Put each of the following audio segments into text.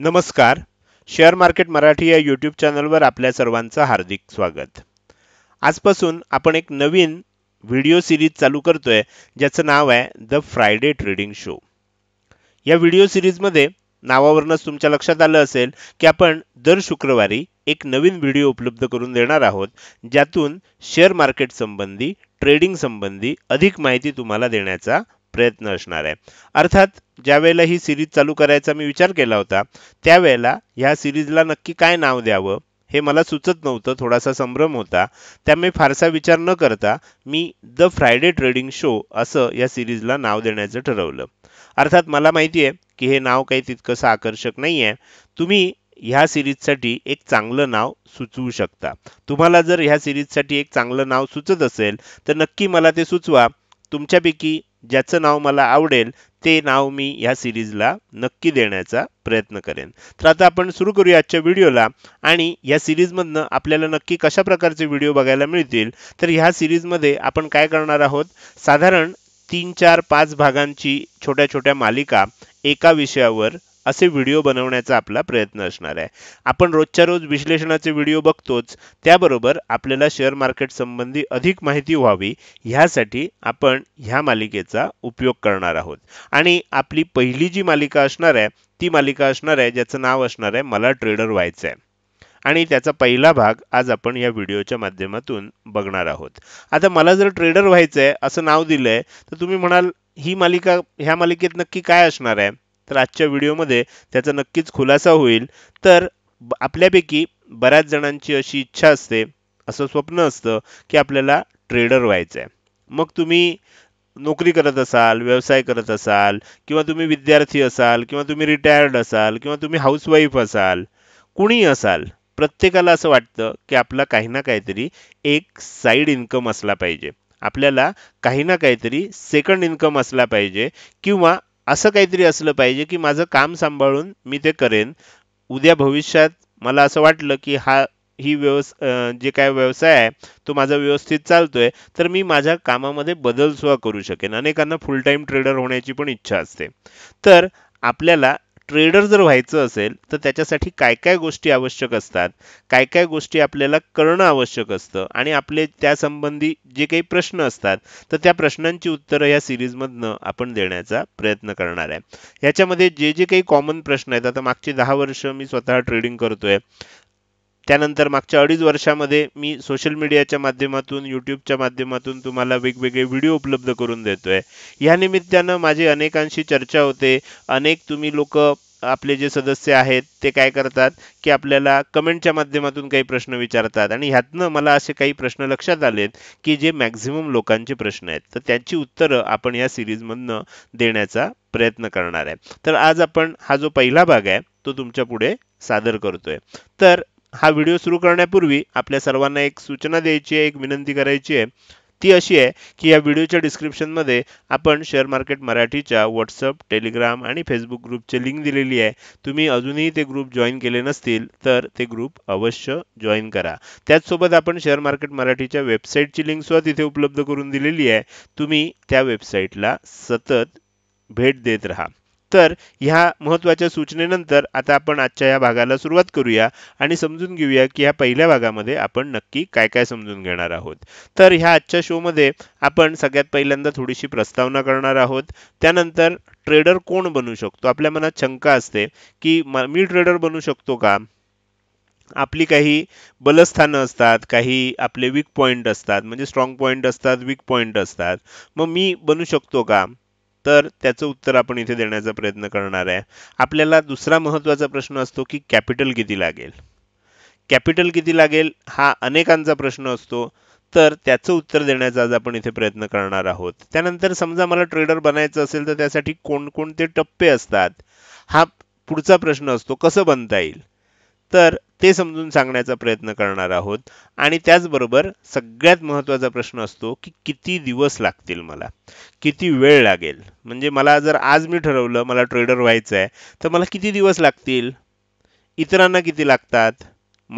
नमस्कार share market Marathi या YouTube चॅनलवर आपल्या सर्वांचं हार्दिक स्वागत आजपासून आपण एक नवीन व्हिडिओ सिरीज चालू करतोय ज्याचं नाव आहे द फ्रायडे ट्रेडिंग शो या व्हिडिओ सिरीजमध्ये नावावरूनच तुमच्या लक्षात आलं असेल की आपण दर शुक्रवारी एक नवीन व्हिडिओ उपलब्ध करून देणार आहोत ज्यातून शेअर मार्केट संबंधी ट्रेडिंग संबंधी अधिक माहिती तुम्हाला देण्याचा प्रयत्न असणार आहे अर्थात ज्यावेळेला ही सिरीज चालू करायचा मी विचार केला होता त्यावेळेला ह्या सिरीजला नक्की काय नाव द्यावं हे मला सुचत नव्हतं थोडासा संभ्रम होता त्यामुळे फारसा विचार न करता मी द फ्रायडे ट्रेडिंग शो असं या सिरीजला नाव देण्याचं ठरवलं अर्थात मला माहिती आहे की हे नाव काही तितकंसं आकर्षक नाही आहे तुम्ही ह्या सिरीजसाठी एक चांगलं नाव सुचवू शकता तुम्हाला जर ह्या सिरीजसाठी एक चांगलं नाव सुचत असेल तर नक्की मला ते सुचवा तुमच्यापैकी ज्याचं नाव मला आवडेल ते नाव मी या सिरीजला नक्की देण्याचा प्रयत्न करेन तर आता आपण सुरू करूया आजच्या व्हिडिओला आणि या सिरीजमधनं आपल्याला नक्की कशा प्रकारचे व्हिडिओ बघायला मिळतील तर ह्या सिरीजमध्ये आपण काय करणार आहोत साधारण तीन चार पाच भागांची छोट्या छोट्या मालिका एका विषयावर असे व्हिडिओ बनवण्याचा आपला प्रयत्न असणार आहे आपण रोजच्या रोज विश्लेषणाचे व्हिडिओ बघतोच त्याबरोबर आपल्याला शेअर मार्केट संबंधी अधिक माहिती व्हावी ह्यासाठी आपण ह्या मालिकेचा उपयोग करणार आहोत आणि आपली पहिली जी मालिका असणार आहे ती मालिका असणार आहे ज्याचं नाव असणार आहे मला ट्रेडर व्हायचं आहे आणि त्याचा पहिला भाग आज आपण या व्हिडिओच्या माध्यमातून बघणार आहोत आता मला जर ट्रेडर व्हायचं आहे असं नाव दिलं आहे तर तुम्ही म्हणाल ही मालिका ह्या मालिकेत नक्की काय असणार आहे तर आजच्या व्हिडिओमध्ये त्याचा नक्कीच खुलासा होईल तर आपल्यापैकी बऱ्याच जणांची अशी इच्छा असते असं स्वप्न असतं की आपल्याला ट्रेडर व्हायचं आहे मग तुम्ही नोकरी करत असाल व्यवसाय करत असाल किंवा तुम्ही विद्यार्थी असाल किंवा तुम्ही रिटायर्ड असाल किंवा तुम्ही हाऊसवाईफ असाल कुणीही असाल प्रत्येकाला असं वाटतं की आपला काही ना काहीतरी एक साईड इन्कम असला पाहिजे आपल्याला काही ना काहीतरी सेकंड इन्कम असला पाहिजे किंवा असं काहीतरी असलं पाहिजे की माझं काम सांभाळून मी ते करेन उद्या भविष्यात मला असं वाटलं की हा ही व्यवस जे काय व्यवसाय आहे तो माझा व्यवस्थित चालतोय तर मी माझ्या कामामध्ये बदल सुद्धा करू शकेन अनेकांना फुल ट्रेडर होण्याची पण इच्छा असते तर आपल्याला ट्रेडर जर व्हायचं असेल तर त्याच्यासाठी काय काय गोष्टी आवश्यक असतात काय काय गोष्टी आपल्याला करणं आवश्यक असतं आणि आपले त्यासंबंधी जे काही प्रश्न असतात तर त्या प्रश्नांची उत्तरं या सिरीजमधनं आपण देण्याचा प्रयत्न करणार आहे ह्याच्यामध्ये जे जे काही कॉमन प्रश्न आहेत आता मागचे दहा वर्ष मी स्वतः ट्रेडिंग करतोय त्यानंतर मागच्या अडीच वर्षामध्ये मी सोशल मीडियाच्या माध्यमातून यूट्यूबच्या माध्यमातून तुम्हाला वेगवेगळे व्हिडिओ उपलब्ध करून देतो आहे या निमित्तानं माझी अनेकांशी चर्चा होते अनेक तुम्ही लोक आपले जे सदस्य आहेत ते काय करतात की आपल्याला कमेंटच्या माध्यमातून काही प्रश्न विचारतात आणि ह्यातनं मला असे काही प्रश्न लक्षात आलेत की जे मॅक्झिमम लोकांचे प्रश्न आहेत तर त्याची उत्तरं आपण या सिरीजमधनं देण्याचा प्रयत्न करणार आहे तर आज आपण हा जो पहिला भाग आहे तो तुमच्या पुढे सादर करतोय तर हा व्हिडिओ सुरू करण्यापूर्वी आपल्या सर्वांना एक सूचना द्यायची आहे एक विनंती करायची आहे ती अशी आहे की या व्हिडिओच्या डिस्क्रिप्शनमध्ये आपण शेअर मार्केट मराठीच्या व्हॉट्सअप टेलिग्राम आणि फेसबुक ग्रुपचे लिंक दिलेली आहे तुम्ही अजूनही ते ग्रुप जॉईन केले नसतील तर ते ग्रुप अवश्य जॉईन करा त्याचसोबत आपण शेअर मार्केट मराठीच्या वेबसाईटची लिंकसुद्धा तिथे उपलब्ध करून दिलेली आहे तुम्ही त्या वेबसाईटला सतत भेट देत राहा तर ह्या महत्त्वाच्या सूचनेनंतर आता आपण आजच्या या भागाला सुरुवात करूया आणि समजून घेऊया की ह्या पहिल्या भागामध्ये आपण नक्की काय काय समजून घेणार आहोत तर ह्या आजच्या शोमध्ये आपण सगळ्यात पहिल्यांदा थोडीशी प्रस्तावना करणार आहोत त्यानंतर ट्रेडर कोण बनू शकतो आपल्या मनात शंका असते की मी ट्रेडर बनू शकतो का आपली काही बलस्थानं असतात काही आपले वीक पॉईंट असतात म्हणजे स्ट्रॉंग पॉईंट असतात वीक पॉईंट असतात मग मी बनू शकतो का तर त्याचं उत्तर आपण इथे देण्याचा प्रयत्न करणार आहे आपल्याला दुसरा महत्त्वाचा प्रश्न असतो की कॅपिटल किती लागेल कॅपिटल किती लागेल हा अनेकांचा प्रश्न असतो तर त्याचं उत्तर देण्याचा आज आपण इथे प्रयत्न करणार आहोत त्यानंतर समजा मला ट्रेडर बनायचं असेल तर त्यासाठी कोणकोणते टप्पे असतात हा पुढचा प्रश्न असतो कसं बनता येईल तर ते समजून सांगण्याचा प्रयत्न करणार आहोत आणि त्याचबरोबर सगळ्यात महत्त्वाचा प्रश्न असतो की किती दिवस लागतील मला किती वेळ लागेल म्हणजे मला जर आज मी ठरवलं मला ट्रेडर व्हायचं आहे तर मला किती दिवस लागतील इतरांना किती लागतात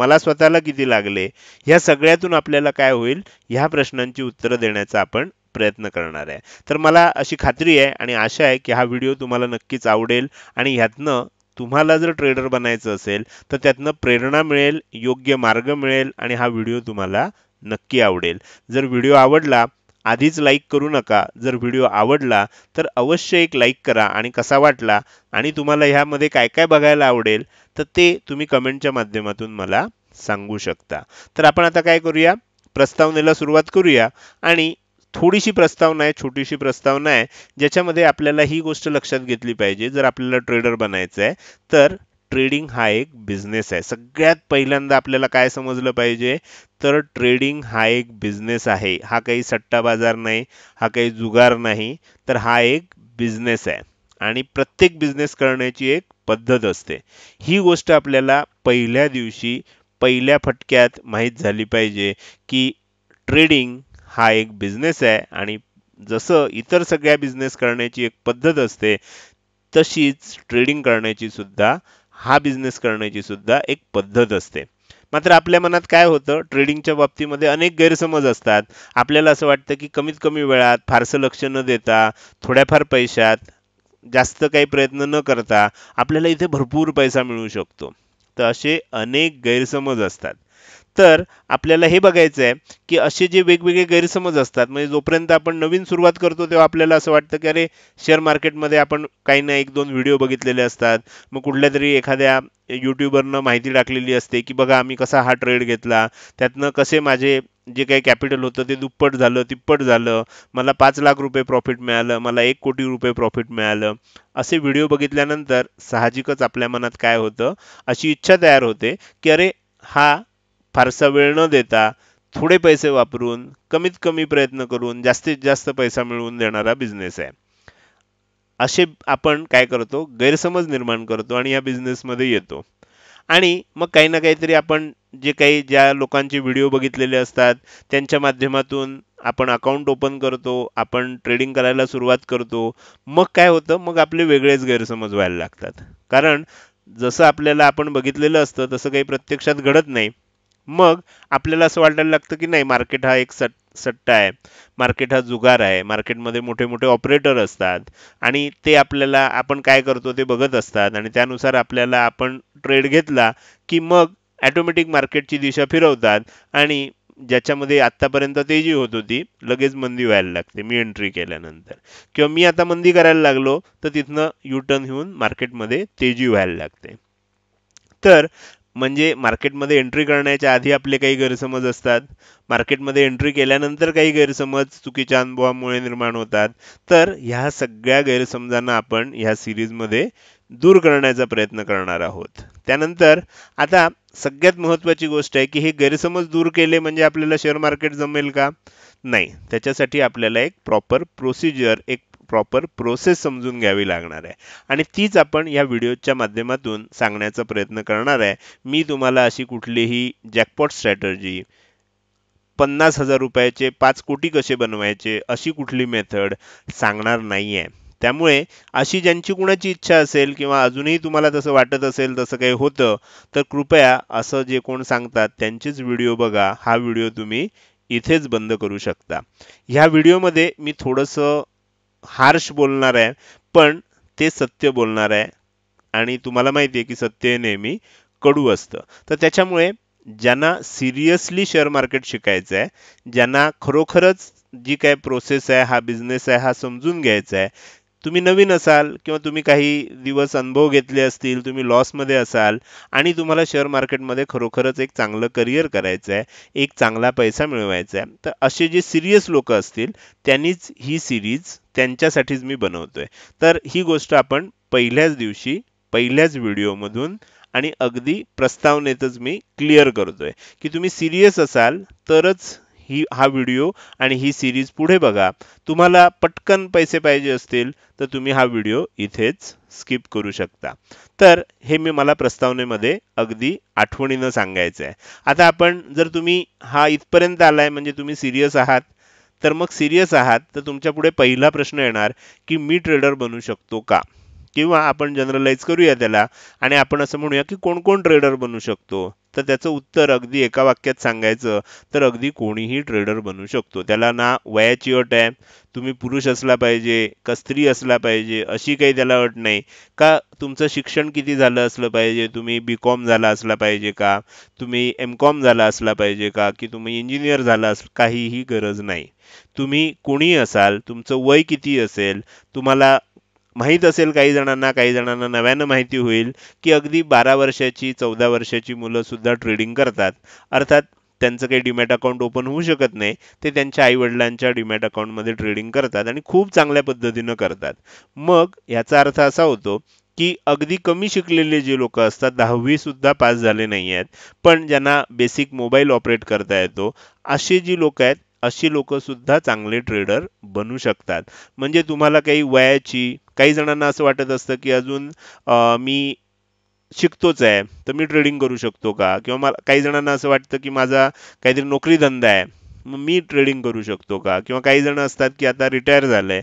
मला स्वतःला किती लागले ह्या सगळ्यातून आपल्याला काय होईल ह्या प्रश्नांची उत्तरं देण्याचा आपण प्रयत्न करणार आहे तर मला अशी खात्री आहे आणि आशा आहे की हा व्हिडिओ तुम्हाला नक्कीच आवडेल आणि ह्यातनं तुम्हाला जर ट्रेडर बनायचं असेल तर त्यातनं प्रेरणा मिळेल योग्य मार्ग मिळेल आणि हा व्हिडिओ तुम्हाला नक्की आवडेल जर व्हिडिओ आवडला आधीच लाईक करू नका जर व्हिडिओ आवडला तर अवश्य एक लाईक करा आणि कसा वाटला आणि तुम्हाला ह्यामध्ये काय काय बघायला आवडेल तर ते तुम्ही कमेंटच्या माध्यमातून मला सांगू शकता तर आपण आता काय करूया प्रस्तावनेला सुरुवात करूया आणि थोडीशी प्रस्तावना आहे छोटीशी प्रस्तावना आहे ज्याच्यामध्ये आपल्याला ही गोष्ट लक्षात घेतली पाहिजे जर आपल्याला ट्रेडर बनायचं आहे तर ट्रेडिंग हा एक बिझनेस आहे सगळ्यात पहिल्यांदा आपल्याला काय समजलं पाहिजे तर ट्रेडिंग हा एक बिझनेस आहे हा काही सट्टा बाजार नाही हा काही जुगार नाही तर हा एक बिझनेस आहे आणि प्रत्येक बिझनेस करण्याची एक पद्धत असते ही गोष्ट आपल्याला पहिल्या दिवशी पहिल्या फटक्यात माहीत झाली पाहिजे की ट्रेडिंग हा एक बिझनेस आहे आणि जसं इतर सगळ्या बिझनेस करण्याची एक पद्धत असते तशीच ट्रेडिंग करण्याची सुद्धा हा बिझनेस करण्याची सुद्धा एक पद्धत असते मात्र आपल्या मनात काय होतं ट्रेडिंगच्या बाबतीमध्ये अनेक गैरसमज असतात आपल्याला असं वाटतं की कमीत कमी वेळात फारसं लक्ष न देता थोड्याफार पैशात जास्त काही प्रयत्न न करता आपल्याला इथे भरपूर पैसा मिळू शकतो तर असे अनेक गैरसमज असतात तर आपल्याला हे बघायचं आहे की असे जे वेगवेगळे गैरसमज असतात म्हणजे जोपर्यंत आपण नवीन सुरुवात करतो तेव्हा आपल्याला असं वाटतं की अरे शेअर मार्केटमध्ये आपण काही ना एक दोन व्हिडिओ बघितलेले असतात मग कुठल्या तरी एखाद्या यूट्यूबरनं माहिती टाकलेली असते की बघा आम्ही कसा हा ट्रेड घेतला त्यातनं कसे माझे जे काही कॅपिटल होतं ते दुप्पट झालं तिप्पट झालं मला पाच लाख रुपये प्रॉफिट मिळालं मला एक कोटी रुपये प्रॉफिट मिळालं असे व्हिडिओ बघितल्यानंतर साहजिकच आपल्या मनात काय होतं अशी इच्छा तयार होते की अरे हा फारसा वेळ न देता थोडे पैसे वापरून कमीत कमी प्रयत्न करून जास्तीत जास्त पैसा मिळवून देणारा बिझनेस आहे असे आपण काय करतो गैरसमज निर्माण करतो आणि या बिझनेसमध्ये येतो आणि मग काही ना काहीतरी आपण जे काही ज्या लोकांचे व्हिडिओ बघितलेले असतात त्यांच्या माध्यमातून आपण अकाउंट ओपन करतो आपण ट्रेडिंग करायला सुरुवात करतो मग काय होतं मग आपले वेगळेच गैरसमज व्हायला लागतात कारण जसं आपल्याला आपण बघितलेलं असतं तसं काही प्रत्यक्षात घडत नाही मग आपल्याला असं वाटायला लागतं की नाही मार्केट हा एक सट सट्टा आहे मार्केट हा जुगार आहे मार्केटमध्ये मोठे मोठे ऑपरेटर असतात आणि ते आपल्याला आपण काय करतो ते बघत असतात आणि त्यानुसार आपल्याला आपण ट्रेड घेतला की मग ॲटोमॅटिक मार्केटची दिशा फिरवतात आणि ज्याच्यामध्ये आत्तापर्यंत तेजी होत होती लगेच मंदी व्हायला लागते मी एंट्री केल्यानंतर किंवा मी आता मंदी करायला लागलो तर तिथनं टर्न होऊन मार्केटमध्ये तेजी व्हायला लागते तर म्हणजे मार्केटमध्ये एंट्री करण्याच्या आधी आपले काही गैरसमज असतात मार्केटमध्ये एंट्री केल्यानंतर काही गैरसमज चुकीच्या अनुभवामुळे निर्माण होतात तर ह्या सगळ्या गैरसमजांना आपण ह्या सिरीजमध्ये दूर करण्याचा प्रयत्न करणार आहोत त्यानंतर आता सगळ्यात महत्त्वाची गोष्ट आहे की हे गैरसमज दूर केले म्हणजे आपल्याला शेअर मार्केट जमेल का नाही त्याच्यासाठी आपल्याला एक प्रॉपर प्रोसिजर एक प्रॉपर प्रोसेस समजून घ्यावी लागणार आहे आणि तीच आपण या व्हिडिओच्या माध्यमातून सांगण्याचा प्रयत्न करणार आहे मी तुम्हाला अशी कुठलीही जॅकपॉट स्ट्रॅटर्जी पन्नास हजार रुपयाचे पाच कोटी कसे बनवायचे अशी कुठली मेथड सांगणार नाही आहे त्यामुळे अशी ज्यांची कुणाची इच्छा असेल किंवा अजूनही तुम्हाला तसं वाटत असेल तसं काही होतं तर कृपया असं जे कोण सांगतात त्यांचेच व्हिडिओ बघा हा व्हिडिओ तुम्ही इथेच बंद करू शकता ह्या व्हिडिओमध्ये मी थोडंसं हार्श बोलणार आहे पण ते सत्य बोलणार आहे आणि तुम्हाला माहिती आहे की सत्य हे नेहमी कडू असतं तर त्याच्यामुळे ज्यांना सिरियसली शेअर मार्केट शिकायचं आहे ज्यांना खरोखरच जी काय प्रोसेस आहे हा बिझनेस आहे हा समजून घ्यायचा आहे तुम्ही नवीन असाल किंवा तुम्ही काही दिवस अनुभव घेतले असतील तुम्ही लॉसमध्ये असाल आणि तुम्हाला शेअर मार्केटमध्ये खरोखरच एक चांगलं करिअर करायचं आहे एक चांगला पैसा मिळवायचा आहे तर असे जे सिरियस लोक असतील त्यांनीच ही सिरीज त्यांच्यासाठीच मी आहे तर ही गोष्ट आपण पहिल्याच दिवशी पहिल्याच व्हिडिओमधून आणि अगदी प्रस्तावनेतच मी क्लिअर करतो आहे की तुम्ही सिरियस असाल तरच ही हा व्हिडिओ आणि ही सिरीज पुढे बघा तुम्हाला पटकन पैसे पाहिजे असतील तर तुम्ही हा व्हिडिओ इथेच स्किप करू शकता तर हे मी मला प्रस्तावनेमध्ये अगदी आठवणीनं सांगायचं आहे आता आपण जर तुम्ही हा इथपर्यंत आलाय म्हणजे तुम्ही सिरियस आहात तर मग सिरियस आहात तर तुमच्या पुढे पहिला प्रश्न येणार की मी ट्रेडर बनू शकतो का किंवा आपण जनरलाइज करूया त्याला आणि आपण असं म्हणूया की कोण कोण ट्रेडर बनू शकतो तर त्याचं उत्तर अगदी एका वाक्यात सांगायचं तर अगदी कोणीही ट्रेडर बनू शकतो त्याला ना वयाची अट आहे तुम्ही पुरुष असला पाहिजे का स्त्री असला पाहिजे अशी काही त्याला अट नाही का तुमचं शिक्षण किती झालं असलं पाहिजे तुम्ही बी कॉम झाला असला पाहिजे का तुम्ही एम कॉम झाला असला पाहिजे का की तुम्ही इंजिनियर झाला अस काहीही गरज नाही तुम्ही कोणी असाल तुमचं वय किती असेल तुम्हाला माहीत असेल काही जणांना काही जणांना नव्यानं माहिती होईल की अगदी बारा वर्षाची चौदा वर्षाची मुलंसुद्धा ट्रेडिंग करतात अर्थात त्यांचं काही डिमॅट अकाउंट ओपन होऊ शकत नाही ते त्यांच्या आईवडिलांच्या डिमॅट अकाउंटमध्ये ट्रेडिंग करतात आणि खूप चांगल्या पद्धतीनं करतात मग ह्याचा अर्थ असा होतो की अगदी कमी शिकलेले जे लोक असतात दहावीसुद्धा पास झाले नाही आहेत पण ज्यांना बेसिक मोबाईल ऑपरेट करता येतो असे जी लोक आहेत अशी लोकंसुद्धा चांगले ट्रेडर बनू शकतात म्हणजे तुम्हाला काही वयाची काही जणांना असं वाटत असतं की अजून मी शिकतोच आहे तर मी ट्रेडिंग करू शकतो का किंवा मला काही जणांना असं वाटतं की माझा काहीतरी नोकरी धंदा आहे मग मी ट्रेडिंग करू शकतो का किंवा काही जण असतात की आता रिटायर झालं आहे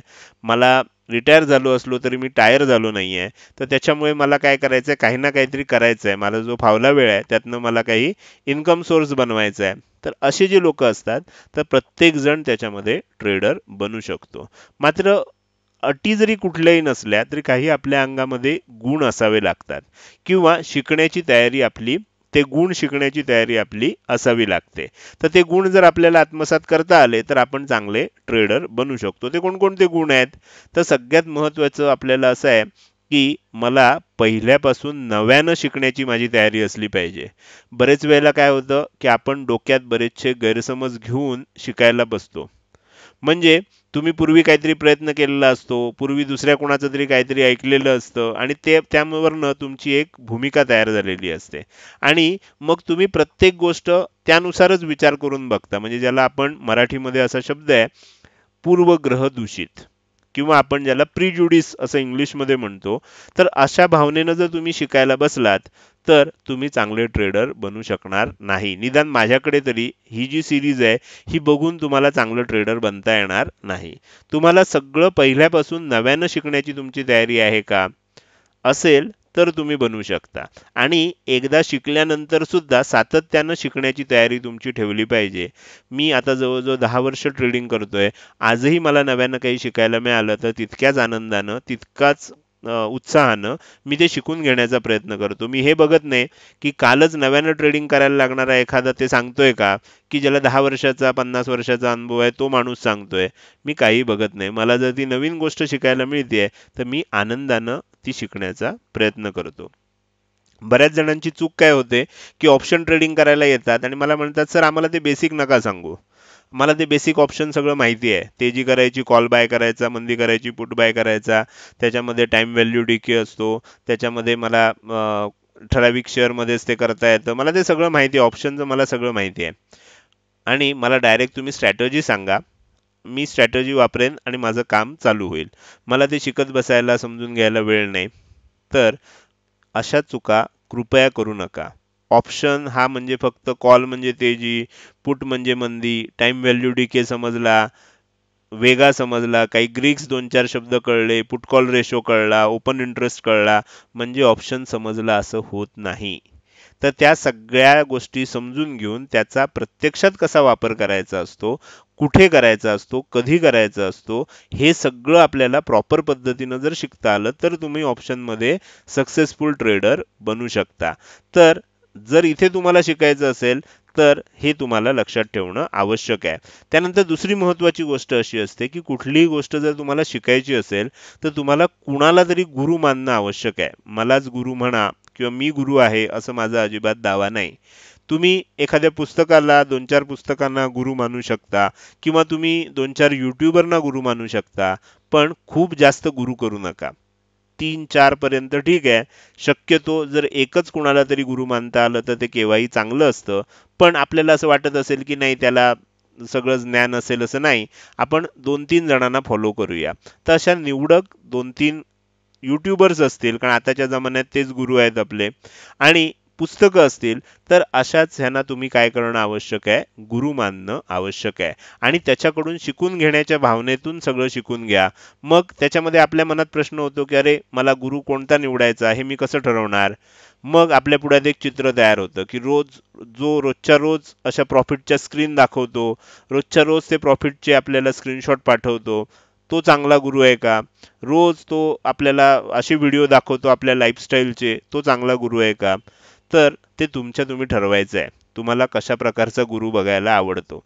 मला रिटायर झालो असलो तरी मी टायर झालो नाही आहे तर त्याच्यामुळे मला काय करायचं आहे काही ना काहीतरी करायचं आहे मला जो फावला वेळ आहे त्यातनं मला काही इन्कम सोर्स बनवायचा आहे तर असे जे लोक असतात तर प्रत्येकजण त्याच्यामध्ये ट्रेडर बनू शकतो मात्र अटी जरी कुठल्याही नसल्या तरी काही आपल्या अंगामध्ये गुण असावे लागतात किंवा शिकण्याची तयारी आपली ते गुण शिकण्याची तयारी आपली असावी लागते तर ते गुण जर आपल्याला आत्मसात करता आले तर आपण चांगले ट्रेडर बनू शकतो ते कोणकोणते गुण आहेत तर सगळ्यात महत्त्वाचं आपल्याला असं आहे की मला पहिल्यापासून नव्यानं शिकण्याची माझी तयारी असली पाहिजे बरेच वेळेला काय होतं की आपण डोक्यात बरेचसे गैरसमज घेऊन शिकायला बसतो म्हणजे तुम्ही पूर्वी काहीतरी प्रयत्न केलेला असतो पूर्वी दुसऱ्या कोणाचं तरी काहीतरी ऐकलेलं असतं आणि ते त्यावरनं तुमची एक भूमिका तयार झालेली असते आणि मग तुम्ही प्रत्येक गोष्ट त्यानुसारच विचार करून बघता म्हणजे ज्याला आपण मराठीमध्ये असा शब्द आहे पूर्वग्रह दूषित किंवा आपण ज्याला प्रिज्युडिस असं इंग्लिशमध्ये म्हणतो तर अशा भावनेनं जर तुम्ही शिकायला बसलात तर तुम्ही चांगले ट्रेडर बनू शकणार नाही निदान माझ्याकडे तरी ही जी सिरीज आहे ही बघून तुम्हाला चांगलं ट्रेडर बनता येणार नाही तुम्हाला सगळं पहिल्यापासून नव्यानं शिकण्याची तुमची तयारी आहे का असेल तर तुम्ही बनवू शकता आणि एकदा शिकल्यानंतर सुद्धा सातत्यानं शिकण्याची तयारी तुमची ठेवली पाहिजे मी आता जवळजवळ दहा वर्ष ट्रेडिंग करतोय आजही मला नव्यानं काही शिकायला मिळालं तर तितक्याच आनंदानं तितकाच उत्साहानं मी ते शिकून घेण्याचा प्रयत्न करतो मी हे बघत नाही की कालच नव्यानं ट्रेडिंग करायला लागणारा एखादा ते सांगतोय का की ज्याला दहा वर्षाचा पन्नास वर्षाचा अनुभव आहे तो माणूस सांगतोय मी काही बघत नाही मला जर ती नवीन गोष्ट शिकायला मिळते तर मी आनंदानं ती शिकण्याचा प्रयत्न करतो बऱ्याच जणांची चूक काय होते की ऑप्शन ट्रेडिंग करायला येतात आणि मला म्हणतात सर आम्हाला ते बेसिक नका सांगू मला ते बेसिक ऑप्शन सगळं माहिती आहे तेजी करायची कॉल बाय करायचा मंदी करायची पुट बाय करायचा त्याच्यामध्ये टाईम व्हॅल्यू डीके असतो त्याच्यामध्ये मला ठराविक शेअरमध्येच ते करता येतं मला ते सगळं माहिती आहे ऑप्शनचं मला सगळं माहिती आहे आणि मला डायरेक्ट तुम्ही स्ट्रॅटर्जी सांगा मी स्ट्रॅटर्जी वापरेन आणि माझं काम चालू होईल मला ते शिकत बसायला समजून घ्यायला वेळ नाही तर अशा चुका कृपया करू नका ऑप्शन हा म्हणजे फक्त कॉल म्हणजे तेजी पुट म्हणजे मंदी टाइम व्हॅल्यू डीके समजला वेगा समजला काही ग्रीक्स दोन चार शब्द कळले पुटकॉल रेशो कळला ओपन इंटरेस्ट कळला म्हणजे ऑप्शन समजला असं होत नाही तर त्या सगळ्या गोष्टी समजून घेऊन त्याचा प्रत्यक्षात कसा वापर करायचा असतो कुठे करायचा असतो कधी करायचा असतो हे सगळं आपल्याला प्रॉपर पद्धतीनं जर शिकता आलं तर तुम्ही ऑप्शनमध्ये सक्सेसफुल ट्रेडर बनू शकता तर जर इथे तुम्हाला शिकायचं असेल तर हे तुम्हाला लक्षात ठेवणं आवश्यक आहे त्यानंतर दुसरी महत्त्वाची गोष्ट अशी असते की कुठलीही गोष्ट जर तुम्हाला शिकायची असेल तर तुम्हाला कुणाला तरी गुरु मानणं आवश्यक आहे मलाच गुरु म्हणा किंवा मी गुरु आहे असं माझा अजिबात दावा नाही तुम्ही एखाद्या पुस्तकाला दोन चार पुस्तकांना गुरु मानू शकता किंवा तुम्ही दोन चार यूट्यूबरना गुरु मानू शकता पण खूप जास्त गुरु करू नका तीन चारपर्यंत पर्यंत ठीक आहे शक्यतो जर एकच कुणाला तरी गुरु मानता आलं तर ते केव्हाही चांगलं असतं पण आपल्याला असं वाटत असेल की नाही त्याला सगळं ज्ञान असेल असं नाही आपण दोन तीन जणांना फॉलो करूया तर अशा निवडक दोन तीन युट्युबर्स असतील कारण आताच्या जमान्यात तेच गुरु आहेत आपले आणि पुस्तकं असतील तर अशाच ह्यांना तुम्ही काय करणं आवश्यक आहे गुरु मानणं आवश्यक आहे आणि त्याच्याकडून शिकून घेण्याच्या भावनेतून सगळं शिकून घ्या मग त्याच्यामध्ये आपल्या मनात प्रश्न होतो की अरे मला गुरु कोणता निवडायचा हे मी कसं ठरवणार मग आपल्या पुढ्यात एक चित्र तयार होतं की रोज जो रोजच्या रोज अशा प्रॉफिटच्या स्क्रीन दाखवतो रोजच्या रोज ते प्रॉफिटचे आपल्याला स्क्रीनशॉट पाठवतो तो चांगला गुरु आहे का रोज तो आपल्याला असे व्हिडिओ दाखवतो आपल्या लाईफस्टाईलचे तो चांगला गुरु आहे का तर ते तुमच्या तुम्ही ठरवायचं आहे तुम्हाला कशा प्रकारचा गुरु बघायला आवडतो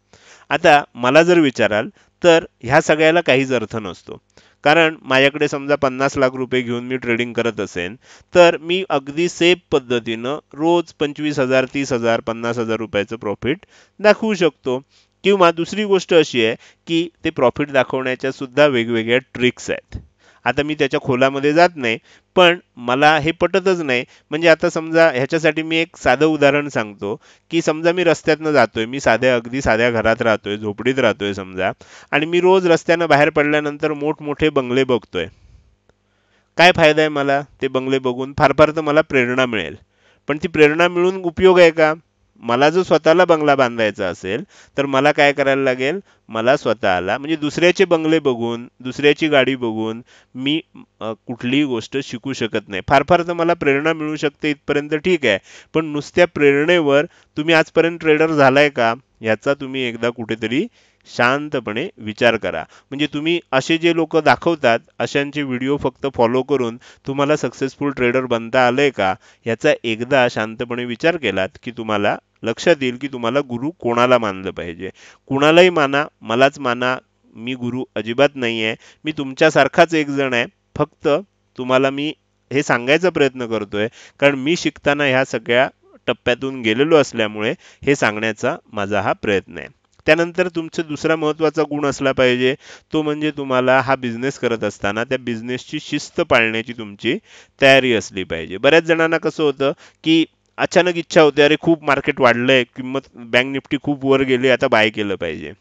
आता मला जर विचाराल तर ह्या सगळ्याला काहीच अर्थ नसतो कारण माझ्याकडे समजा पन्नास लाख रुपये घेऊन मी ट्रेडिंग करत असेन तर मी अगदी सेफ पद्धतीनं रोज पंचवीस हजार तीस हजार पन्नास हजार रुपयाचं प्रॉफिट दाखवू शकतो किंवा दुसरी गोष्ट अशी आहे की ते प्रॉफिट दाखवण्याच्या सुद्धा वेगवेगळ्या ट्रिक्स आहेत आता मी त्याच्या खोलामध्ये जात नाही पण मला हे पटतच नाही म्हणजे आता समजा ह्याच्यासाठी मी एक साधं उदाहरण सांगतो की समजा मी रस्त्यातनं आहे मी साध्या अगदी साध्या घरात आहे झोपडीत आहे समजा आणि मी रोज रस्त्यानं बाहेर पडल्यानंतर मोठमोठे बंगले बघतोय काय फायदा आहे मला ते बंगले बघून फार फार तर मला प्रेरणा मिळेल पण ती प्रेरणा मिळून उपयोग आहे का मला जो स्वतःला बंगला बांधायचा असेल तर मला काय करायला लागेल मला स्वतःला म्हणजे दुसऱ्याचे बंगले बघून दुसऱ्याची गाडी बघून मी कुठलीही गोष्ट शिकू शकत नाही फार फार तर मला प्रेरणा मिळू शकते इथपर्यंत ठीक आहे पण नुसत्या प्रेरणेवर तुम्ही आजपर्यंत ट्रेडर झालाय का याचा तुम्ही एकदा कुठेतरी शांतपणे विचार करा म्हणजे तुम्ही असे जे लोक दाखवतात अशांचे व्हिडिओ फक्त फॉलो करून तुम्हाला सक्सेसफुल ट्रेडर बनता आलं आहे का याचा एकदा शांतपणे विचार केलात की तुम्हाला लक्षात येईल की तुम्हाला गुरु कोणाला मानलं पाहिजे कुणालाही माना मलाच माना मी गुरु अजिबात नाही आहे मी तुमच्यासारखाच एक जण आहे फक्त तुम्हाला मी हे सांगायचा प्रयत्न करतोय कारण मी शिकताना ह्या सगळ्या टप्प्यातून गेलेलो असल्यामुळे हे सांगण्याचा माझा हा प्रयत्न आहे त्यानंतर तुमचा दुसरा महत्त्वाचा गुण असला पाहिजे तो म्हणजे तुम्हाला हा बिझनेस करत असताना त्या बिझनेसची शिस्त पाळण्याची तुमची तयारी असली पाहिजे बऱ्याच जणांना कसं होतं की अचानक इच्छा होते अरे खूप मार्केट वाढलं आहे किंमत बँक निफ्टी खूप वर गेली आता बाय केलं पाहिजे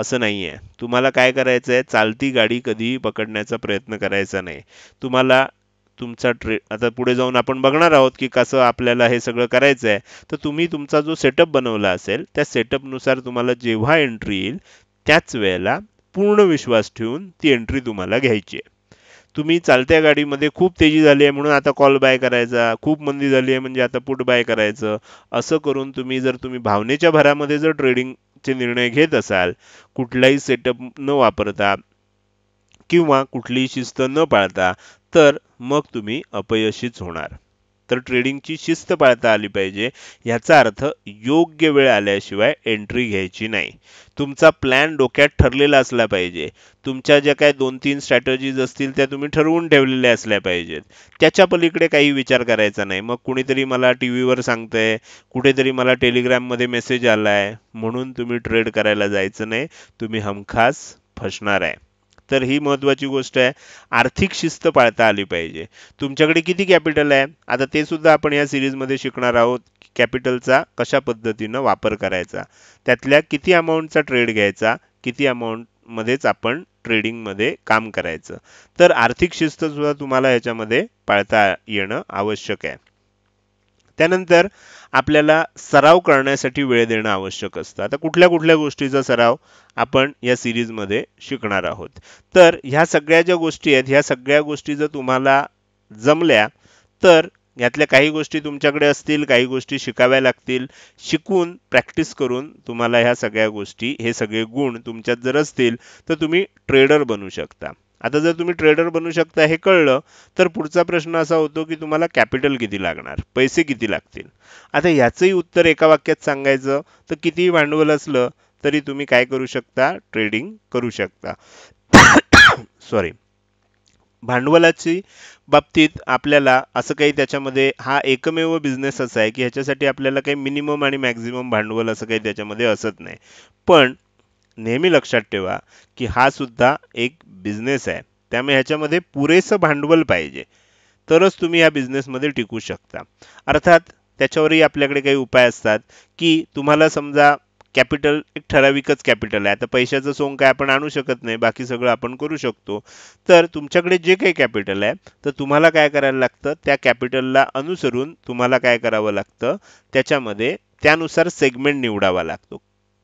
असं नाही आहे तुम्हाला काय करायचं आहे चालती गाडी कधीही पकडण्याचा प्रयत्न करायचा नाही तुम्हाला तुमचा ट्रे आता पुढे जाऊन आपण बघणार आहोत की कसं आपल्याला हे सगळं करायचं आहे तर तुम्ही तुमचा जो सेटअप बनवला असेल त्या सेटअपनुसार तुम्हाला जेव्हा एंट्री येईल त्याच वेळेला पूर्ण विश्वास ठेवून ती एंट्री तुम्हाला घ्यायची आहे तुम्ही चालत्या गाडीमध्ये खूप तेजी झाली आहे म्हणून आता कॉल बाय करायचा खूप मंदी झाली आहे म्हणजे आता पुट बाय करायचं असं करून तुम्ही जर तुम्ही भावनेच्या भरामध्ये जर ट्रेडिंगचे निर्णय घेत असाल कुठलाही सेटअप न वापरता किंवा कुठलीही शिस्त न पाळता तर मग तुम्ही अपयशीच होणार तर ट्रेडिंगची शिस्त पाळता आली पाहिजे ह्याचा अर्थ योग्य वेळ आल्याशिवाय एंट्री घ्यायची नाही तुमचा प्लॅन डोक्यात ठरलेला असला पाहिजे तुमच्या ज्या काय दोन तीन स्ट्रॅटजीज असतील त्या तुम्ही ठरवून ठेवलेल्या असल्या पाहिजेत त्याच्या पलीकडे काही विचार करायचा नाही मग कुणीतरी मला टी व्हीवर सांगतंय कुठेतरी मला टेलिग्राममध्ये मेसेज आला आहे म्हणून तुम्ही ट्रेड करायला जायचं नाही तुम्ही हमखास फसणार आहे तर ही महत्त्वाची गोष्ट आहे आर्थिक शिस्त पाळता आली पाहिजे तुमच्याकडे किती कॅपिटल आहे आता ते सुद्धा आपण या सिरीजमध्ये शिकणार आहोत कॅपिटलचा कशा पद्धतीनं वापर करायचा त्यातल्या किती अमाऊंटचा ट्रेड घ्यायचा किती अमाऊंटमध्येच आपण ट्रेडिंगमध्ये काम करायचं तर आर्थिक शिस्तसुद्धा तुम्हाला याच्यामध्ये पाळता येणं आवश्यक आहे त्यानंतर आपल्याला सराव करण्यासाठी वेळ देणं आवश्यक असतं आता कुठल्या कुठल्या गोष्टीचा सराव आपण या सिरीजमध्ये शिकणार आहोत तर ह्या सगळ्या ज्या गोष्टी आहेत ह्या सगळ्या गोष्टी जर तुम्हाला जमल्या तर यातल्या काही गोष्टी तुमच्याकडे असतील काही गोष्टी शिकाव्या लागतील शिकून प्रॅक्टिस करून तुम्हाला ह्या सगळ्या गोष्टी हे सगळे गुण तुमच्यात जर असतील तर तुम्ही ट्रेडर बनू शकता आता जर तुम्ही ट्रेडर बनू शकता हे कळलं तर पुढचा प्रश्न असा होतो की तुम्हाला कॅपिटल किती लागणार पैसे किती लागतील आता ह्याचंही उत्तर एका वाक्यात सांगायचं तर कितीही भांडवल असलं तरी तुम्ही काय करू शकता ट्रेडिंग करू शकता सॉरी भांडवलाची बाबतीत आपल्याला असं काही त्याच्यामध्ये हा एकमेव बिझनेस असा आहे की ह्याच्यासाठी आपल्याला काही मिनिमम आणि मॅक्झिमम भांडवल असं काही त्याच्यामध्ये असत नाही पण नेहमी लक्षात ठेवा की हा सुद्धा एक बिझनेस आहे त्यामुळे ह्याच्यामध्ये पुरेसं भांडवल पाहिजे तरच तुम्ही या बिझनेसमध्ये टिकू शकता अर्थात त्याच्यावरही आपल्याकडे काही उपाय असतात की तुम्हाला समजा कॅपिटल एक ठराविकच कॅपिटल आहे आता पैशाचं सोंग काय आपण आणू शकत नाही बाकी सगळं आपण करू शकतो तर तुमच्याकडे जे काही कॅपिटल आहे तर तुम्हाला काय करायला लागतं त्या कॅपिटलला अनुसरून तुम्हाला काय करावं लागतं त्याच्यामध्ये त्यानुसार सेगमेंट निवडावा लागतो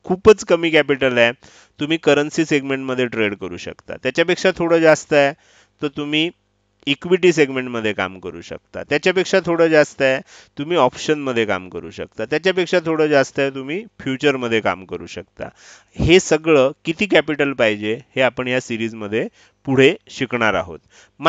खूपच कमी कॅपिटल आहे तुम्ही करन्सी सेगमेंटमध्ये ट्रेड करू शकता त्याच्यापेक्षा थोडं जास्त आहे तर तुम्ही इक्विटी सेगमेंटमध्ये काम करू शकता त्याच्यापेक्षा थोडं जास्त आहे तुम्ही ऑप्शनमध्ये काम करू शकता त्याच्यापेक्षा थोडं जास्त आहे तुम्ही फ्युचरमध्ये काम करू शकता हे सगळं किती कॅपिटल पाहिजे हे आपण या सिरीजमध्ये पुढे शिकणार आहोत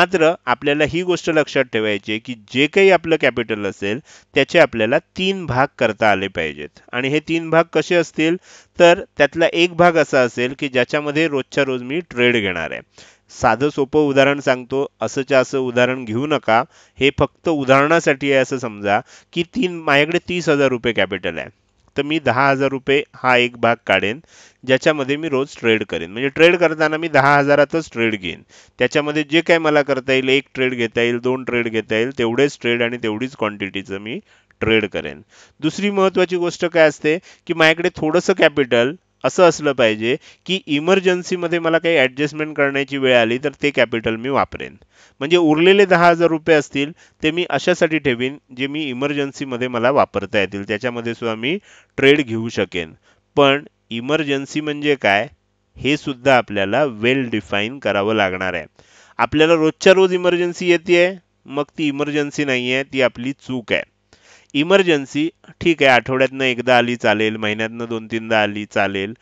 मात्र आपल्याला ही गोष्ट लक्षात ठेवायची की जे काही आपलं कॅपिटल असेल त्याचे आपल्याला तीन भाग करता आले पाहिजेत आणि हे तीन भाग कसे असतील तर त्यातला एक भाग असा असेल की ज्याच्यामध्ये रोजच्या रोज मी ट्रेड घेणार आहे साधं सोपं उदाहरण सांगतो असंच्या असं उदाहरण घेऊ नका हे फक्त उदाहरणासाठी आहे असं समजा की तीन माझ्याकडे तीस हजार रुपये कॅपिटल आहे तर मी दहा हजार रुपये हा एक भाग काढेन ज्याच्यामध्ये मी रोज ट्रेड करेन म्हणजे ट्रेड करताना मी दहा हजारातच ट्रेड घेईन त्याच्यामध्ये जे काय मला करता येईल एक ट्रेड घेता येईल दोन ट्रेड घेता येईल तेवढेच ट्रेड आणि तेवढीच क्वांटिटीचं मी ट्रेड करेन दुसरी महत्त्वाची गोष्ट काय असते की माझ्याकडे थोडंसं कॅपिटल असं असलं पाहिजे की इमर्जन्सीमध्ये मला काही ॲडजस्टमेंट करण्याची वेळ आली तर ते कॅपिटल मी वापरेन म्हणजे उरलेले दहा हजार रुपये असतील ते मी अशासाठी ठेवीन जे मी इमर्जन्सीमध्ये मला वापरता येतील त्याच्यामध्ये सुद्धा मी ट्रेड घेऊ शकेन पण इमर्जन्सी म्हणजे काय हे सुद्धा आपल्याला वेल डिफाईन करावं लागणार आहे आपल्याला रोजच्या रोज इमर्जन्सी येते मग ती इमर्जन्सी नाही आहे ती आपली चूक आहे इमर्जन्सी ठीक आहे आठवड्यातनं एकदा आली चालेल महिन्यातनं दोन तीनदा आली चालेल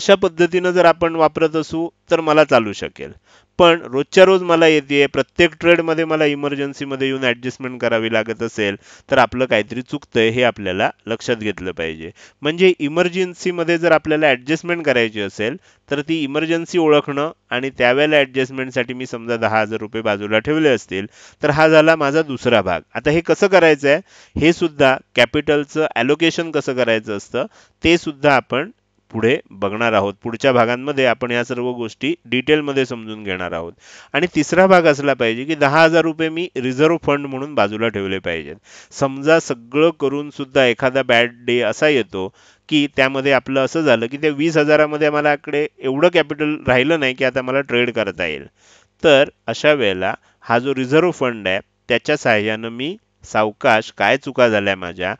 अशा पद्धतीनं जर आपण वापरत असू तर मला चालू शकेल पण रोजच्या रोज मला येते प्रत्येक ट्रेडमध्ये मला इमर्जन्सीमध्ये येऊन ॲडजस्टमेंट करावी लागत असेल तर आपलं काहीतरी आहे हे आपल्याला लक्षात घेतलं पाहिजे म्हणजे इमर्जन्सीमध्ये जर आपल्याला ॲडजस्टमेंट करायची असेल तर ती इमर्जन्सी ओळखणं आणि त्यावेळेला ॲडजस्टमेंटसाठी मी समजा दहा हजार रुपये बाजूला ठेवले असतील तर हा झाला माझा दुसरा भाग आता हे कसं करायचं आहे हे सुद्धा कॅपिटलचं ॲलोकेशन कसं करायचं असतं ते सुद्धा आपण पुढे बघणार आहोत पुढच्या भागांमध्ये आपण या सर्व गोष्टी डिटेलमध्ये समजून घेणार आहोत आणि तिसरा भाग असला पाहिजे की दहा हजार रुपये मी रिझर्व्ह फंड म्हणून बाजूला ठेवले पाहिजेत समजा सगळं करून सुद्धा एखादा बॅड डे असा येतो की त्यामध्ये आपलं असं झालं की त्या वीस हजारामध्ये मला एवढं कॅपिटल राहिलं नाही की आता मला ट्रेड करता येईल तर अशा वेळेला हा जो रिझर्व्ह फंड आहे त्याच्या सहाय्यानं मी सावकाश काय चुका झाल्या माझ्या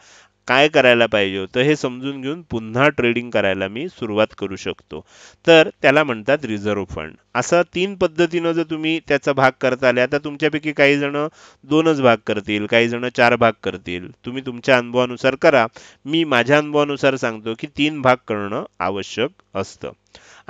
काय करायला पाहिजे होतं हे समजून घेऊन पुन्हा ट्रेडिंग करायला मी सुरुवात करू शकतो तर त्याला म्हणतात रिझर्व्ह फंड असं तीन पद्धतीनं जर तुम्ही त्याचा भाग करता आले आता तुमच्यापैकी काही जण दोनच भाग करतील काही जण चार भाग करतील तुम्ही तुमच्या अनुभवानुसार करा मी माझ्या अनुभवानुसार सांगतो की तीन भाग करणं आवश्यक असतं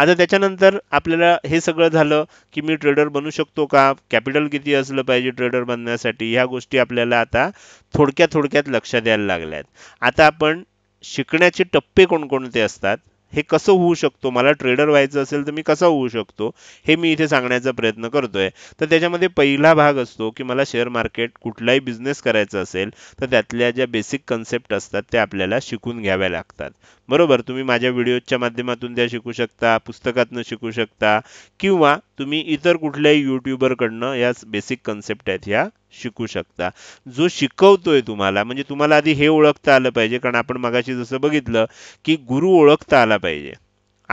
आता त्याच्यानंतर आपल्याला हे सगळं झालं की मी ट्रेडर बनू शकतो का कॅपिटल किती असलं पाहिजे ट्रेडर बनण्यासाठी ह्या गोष्टी आपल्याला आता थोडक्यात थोडक्यात लक्ष द्यायला लागल्यात आता आपण शिकण्याचे टप्पे कोणकोणते असतात हे कसं होऊ शकतो मला ट्रेडर व्हायचं असेल तर मी कसा होऊ शकतो हे मी इथे सांगण्याचा प्रयत्न करतोय तर त्याच्यामध्ये पहिला भाग असतो की मला शेअर मार्केट कुठलाही बिझनेस करायचा असेल तर त्यातल्या ज्या बेसिक कन्सेप्ट असतात त्या आपल्याला शिकून घ्याव्या लागतात बरोबर तुम्ही माझ्या व्हिडिओच्या माध्यमातून त्या शिकू शकता पुस्तकातनं शिकू शकता किंवा तुम्ही इतर कुठल्याही यूट्यूबरकडनं या बेसिक कन्सेप्ट आहेत ह्या शिकू शकता जो शिकवतोय तुम्हाला म्हणजे तुम्हाला आधी हे ओळखता आलं पाहिजे कारण आपण मगाशी जसं बघितलं की गुरु ओळखता आला पाहिजे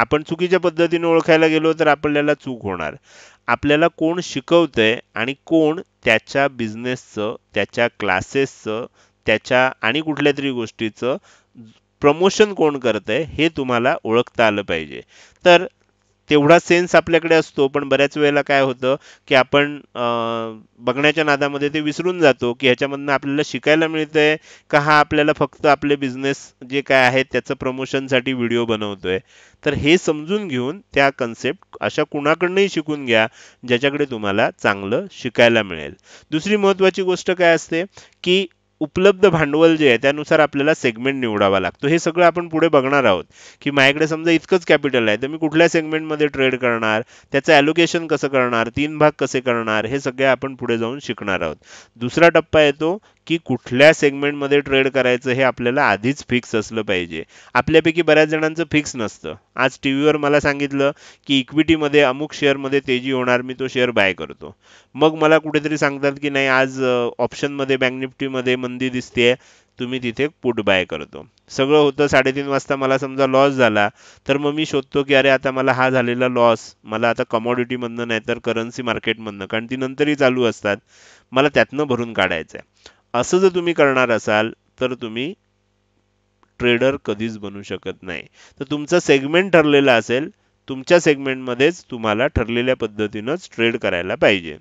आपण चुकीच्या पद्धतीने ओळखायला गेलो तर आपल्याला चूक होणार आपल्याला कोण शिकवतंय आणि कोण त्याच्या बिझनेसचं त्याच्या क्लासेसचं त्याच्या आणि कुठल्या तरी गोष्टीचं प्रमोशन कोण करत आहे हे तुम्हाला ओळखता आलं पाहिजे तर तेवढा सेन्स आपल्याकडे असतो पण बऱ्याच वेळेला काय होतं की आपण बघण्याच्या नादामध्ये ते विसरून जातो की ह्याच्यामधनं आपल्याला शिकायला आहे का हा आपल्याला फक्त आपले बिझनेस जे काय आहे त्याचं प्रमोशनसाठी व्हिडिओ बनवतोय तर हे समजून घेऊन त्या कन्सेप्ट अशा कुणाकडनंही शिकून घ्या ज्याच्याकडे तुम्हाला चांगलं शिकायला मिळेल दुसरी महत्त्वाची गोष्ट काय असते की उपलब्ध भांडवल जे आहे त्यानुसार आपल्याला सेगमेंट निवडावा लागतो हे सगळं आपण पुढे बघणार आहोत की माझ्याकडे समजा इतकंच कॅपिटल आहे तर मी कुठल्या सेगमेंटमध्ये ट्रेड करणार त्याचं ॲलोकेशन कसं करणार तीन भाग कसे करणार हे सगळे आपण पुढे जाऊन शिकणार आहोत दुसरा टप्पा येतो की कुठल्या सेगमेंटमध्ये ट्रेड करायचं हे आपल्याला आधीच फिक्स असलं पाहिजे आपल्यापैकी बऱ्याच जणांचं फिक्स नसतं आज टी व्हीवर मला सांगितलं की इक्विटीमध्ये अमुक शेअरमध्ये तेजी होणार मी तो शेअर बाय करतो मग मला कुठेतरी सांगतात की नाही आज ऑप्शनमध्ये बँक निफ्टीमध्ये मंदी दिसते तुम्ही तिथे पुट बाय करतो सगळं होतं साडेतीन वाजता मला समजा लॉस झाला तर मग मी शोधतो की अरे आता मला हा झालेला लॉस मला आता कमॉडिटीमधनं नाही तर करन्सी मार्केटमधनं कारण ती नंतरही चालू असतात मला त्यातनं भरून काढायचं आहे असं जर तुम्ही करणार असाल तर तुम्ही ट्रेडर कधीच बनू शकत नाही तर तुमचा सेगमेंट ठरलेला असेल तुमच्या सेगमेंटमध्येच तुम्हाला ठरलेल्या पद्धतीनंच ट्रेड करायला पाहिजे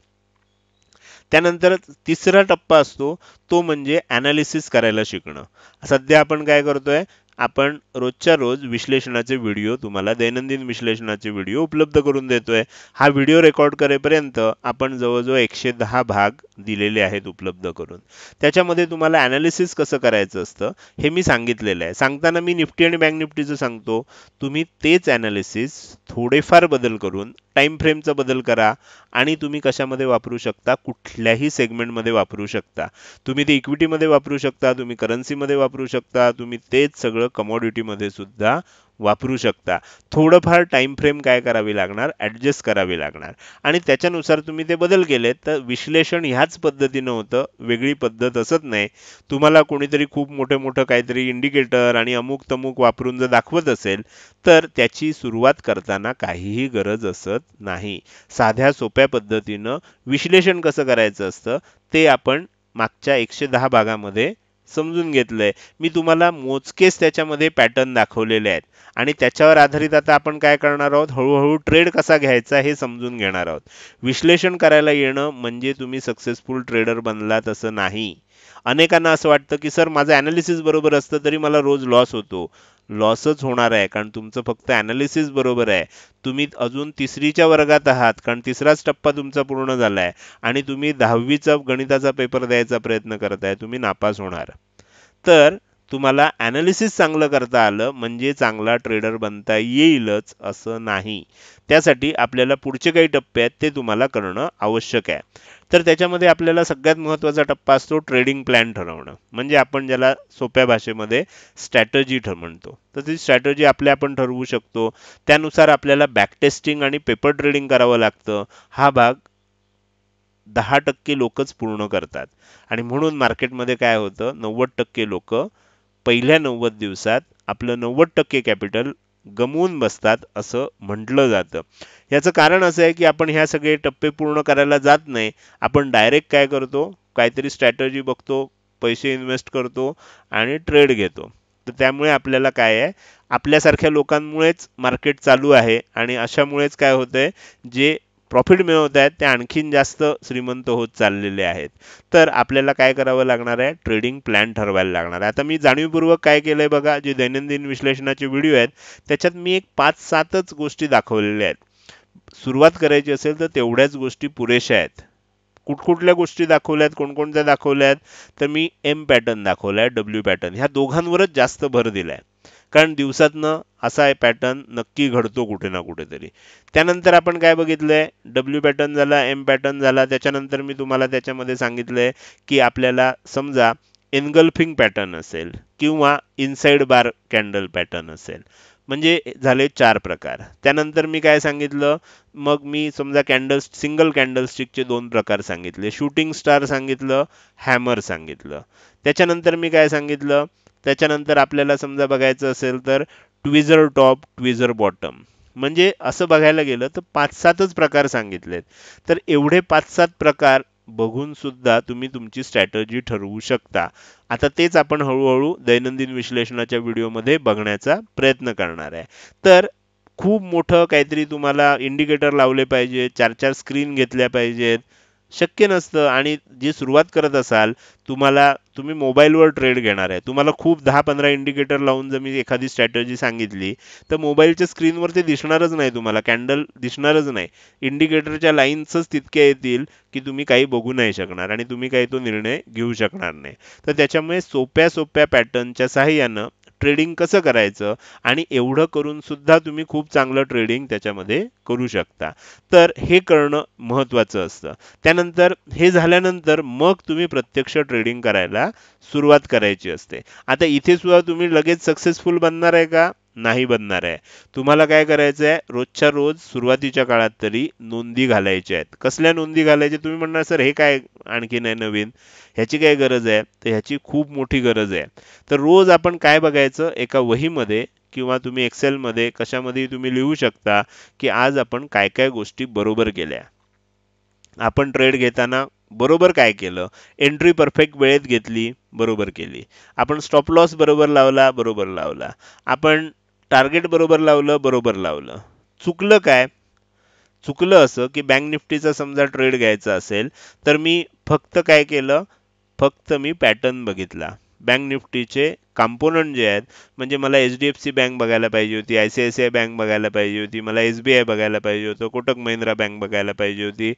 त्यानंतर तिसरा टप्पा असतो तो म्हणजे ॲनालिसिस करायला शिकणं सध्या आपण काय करतोय आपण रोजच्या रोज विश्लेषणाचे व्हिडिओ तुम्हाला दैनंदिन विश्लेषणाचे व्हिडिओ उपलब्ध करून देतोय हा व्हिडिओ रेकॉर्ड करेपर्यंत आपण जवळजवळ एकशे दहा भाग दिलेले आहेत उपलब्ध करून त्याच्यामध्ये तुम्हाला ॲनालिसिस कसं करायचं असतं हे मी सांगितलेलं आहे सांगताना मी निफ्टी आणि बँक निफ्टीचं सांगतो तुम्ही तेच ॲनालिसिस थोडेफार बदल करून टाईम फ्रेमचा बदल करा आणि तुम्ही कशामध्ये वापरू शकता कुठल्याही सेगमेंटमध्ये वापरू शकता तुम्ही ते इक्विटीमध्ये वापरू शकता तुम्ही करन्सीमध्ये वापरू शकता तुम्ही तेच सगळं कमोडिटीमध्ये सुद्धा वापरू शकता थोडंफार टाइम फ्रेम काय करावी लागणार ॲडजस्ट करावी लागणार आणि त्याच्यानुसार तुम्ही ते बदल केले तर विश्लेषण ह्याच पद्धतीनं होतं वेगळी पद्धत असत नाही तुम्हाला कोणीतरी खूप मोठं मोठं काहीतरी इंडिकेटर आणि अमुक तमुक वापरून जर दाखवत असेल तर त्याची सुरुवात करताना काहीही गरज असत नाही साध्या सोप्या पद्धतीनं विश्लेषण कसं करायचं असतं ते आपण मागच्या एकशे दहा भागामध्ये समजून घेतलंय मी तुम्हाला मोजकेच त्याच्यामध्ये पॅटर्न दाखवलेले आहेत आणि त्याच्यावर आधारित आता आपण काय करणार आहोत हळूहळू ट्रेड कसा घ्यायचा हे समजून घेणार आहोत विश्लेषण करायला येणं म्हणजे तुम्ही सक्सेसफुल ट्रेडर बनला असं नाही अनेकांना असं वाटतं की सर माझं ॲनालिसिस बरोबर असतं तरी मला रोज लॉस होतो लॉसच होणार आहे कारण तुमचं फक्त ॲनालिसिस बरोबर आहे तुम्ही अजून तिसरीच्या वर्गात आहात कारण तिसराच टप्पा तुमचा पूर्ण झाला आहे आणि तुम्ही दहावीचा गणिताचा पेपर द्यायचा प्रयत्न करत आहे तुम्ही नापास होणार तर तुम्हाला ॲनालिसिस चांगलं करता आलं म्हणजे चांगला ट्रेडर बनता येईलच असं नाही त्यासाठी आपल्याला पुढचे काही टप्पे आहेत ते तुम्हाला करणं आवश्यक आहे तर त्याच्यामध्ये आपल्याला सगळ्यात महत्त्वाचा टप्पा असतो ट्रेडिंग प्लॅन ठरवणं म्हणजे आपण ज्याला सोप्या भाषेमध्ये स्ट्रॅटजी ठर म्हणतो तर ती स्ट्रॅटर्जी आपल्या आपण ठरवू शकतो त्यानुसार आपल्याला बॅक टेस्टिंग आणि पेपर ट्रेडिंग करावं लागतं हा भाग दहा टक्के लोकच पूर्ण करतात आणि म्हणून मार्केटमध्ये काय होतं नव्वद टक्के लोक पहिल्या नव्वद दिवसात आपलं नव्वद टक्के कॅपिटल गमवून बसतात असं म्हटलं जातं याचं कारण असं आहे की आपण ह्या सगळे टप्पे पूर्ण करायला जात नाही आपण डायरेक्ट काय करतो काहीतरी स्ट्रॅटजी बघतो पैसे इन्व्हेस्ट करतो आणि ट्रेड घेतो तर त्यामुळे आपल्याला काय आहे आपल्यासारख्या लोकांमुळेच मार्केट चालू आहे आणि अशामुळेच काय होतं आहे जे प्रॉफिट मिळवत आहेत ते आणखीन जास्त श्रीमंत होत चाललेले आहेत तर आपल्याला काय करावं लागणार आहे ट्रेडिंग प्लॅन ठरवायला लागणार आहे आता मी जाणीवपूर्वक काय केलं आहे बघा जे दैनंदिन विश्लेषणाचे व्हिडिओ आहेत त्याच्यात मी एक पाच सातच गोष्टी दाखवलेल्या आहेत सुरुवात करायची असेल तर तेवढ्याच गोष्टी पुरेशा आहेत कुठकुठल्या गोष्टी दाखवल्या आहेत कोणकोणत्या दाखवल्या आहेत तर मी एम पॅटर्न दाखवला आहे डब्ल्यू पॅटर्न ह्या दोघांवरच जास्त भर दिला आहे कारण दिवसातनं असा आहे पॅटर्न नक्की घडतो कुठे ना कुठेतरी त्यानंतर आपण काय बघितलं आहे डब्ल्यू पॅटर्न झाला एम पॅटर्न झाला त्याच्यानंतर मी तुम्हाला त्याच्यामध्ये सांगितलं आहे की आपल्याला समजा एनगल्फिंग पॅटर्न असेल किंवा इनसाइड बार कॅन्डल पॅटर्न असेल म्हणजे झाले चार प्रकार त्यानंतर मी काय सांगितलं मग मी समजा कॅन्डल सिंगल कॅन्डलस्टिकचे दोन प्रकार सांगितले शूटिंग स्टार सांगितलं हॅमर सांगितलं त्याच्यानंतर मी काय सांगितलं त्याच्यानंतर आपल्याला समजा बघायचं असेल तर ट्विझर टॉप ट्विझर बॉटम म्हणजे असं बघायला गेलं तर पाच सातच प्रकार सांगितलेत तर एवढे पाच सात प्रकार बघून सुद्धा तुम्ही तुमची स्ट्रॅटर्जी ठरवू शकता आता तेच आपण हळूहळू दैनंदिन विश्लेषणाच्या व्हिडिओमध्ये बघण्याचा प्रयत्न करणार आहे तर खूप मोठं काहीतरी तुम्हाला इंडिकेटर लावले पाहिजेत चार चार स्क्रीन घेतल्या पाहिजेत शक्य नसतं आणि जी सुरुवात करत असाल तुम्हाला तुम्ही मोबाईलवर ट्रेड घेणार आहे तुम्हाला खूप दहा पंधरा इंडिकेटर लावून जर मी एखादी स्ट्रॅटर्जी सांगितली तर मोबाईलच्या स्क्रीनवर ते दिसणारच नाही तुम्हाला कॅन्डल दिसणारच नाही इंडिकेटरच्या लाईन्सच तितक्या येतील की तुम्ही काही बघू नाही शकणार आणि तुम्ही काही तो निर्णय घेऊ शकणार नाही तर त्याच्यामुळे सोप्या सोप्या पॅटर्नच्या सहाय्यानं ट्रेडिंग कसं करायचं आणि एवढं करून सुद्धा तुम्ही खूप चांगलं ट्रेडिंग त्याच्यामध्ये करू शकता तर हे करणं महत्त्वाचं असतं त्यानंतर हे झाल्यानंतर मग तुम्ही प्रत्यक्ष ट्रेडिंग करायला सुरुवात करायची असते आता इथे सुद्धा तुम्ही लगेच सक्सेसफुल बनणार आहे का नाही बनणार आहे तुम्हाला काय करायचं आहे रोजच्या रोज सुरुवातीच्या काळात तरी नोंदी घालायच्या आहेत कसल्या नोंदी घालायच्या तुम्ही म्हणणार सर हे काय आणखीन आहे नवीन ह्याची काय गरज आहे तर ह्याची खूप मोठी गरज आहे तर रोज आपण काय बघायचं एका वहीमध्ये किंवा तुम्ही एक्सेलमध्ये कशामध्ये तुम्ही लिहू शकता की आज आपण काय काय गोष्टी बरोबर केल्या आपण ट्रेड घेताना बरोबर काय केलं एंट्री परफेक्ट वेळेत घेतली बरोबर केली आपण स्टॉप लॉस बरोबर लावला बरोबर लावला आपण टार्गेट बरोबर लावलं बरोबर लावलं चुकलं काय चुकलं असं की बँक निफ्टीचा समजा ट्रेड घ्यायचा असेल तर मी फक्त काय केलं फक्त मी पॅटर्न बघितला बँक निफ्टीचे कॉम्पोनंट जे आहेत म्हणजे मला H D F C bank बघायला पाहिजे होती I C I C I bank बघायला पाहिजे होती मला एस बी आय बघायला पाहिजे होतं कोटक महिंद्रा बँक बघायला पाहिजे होती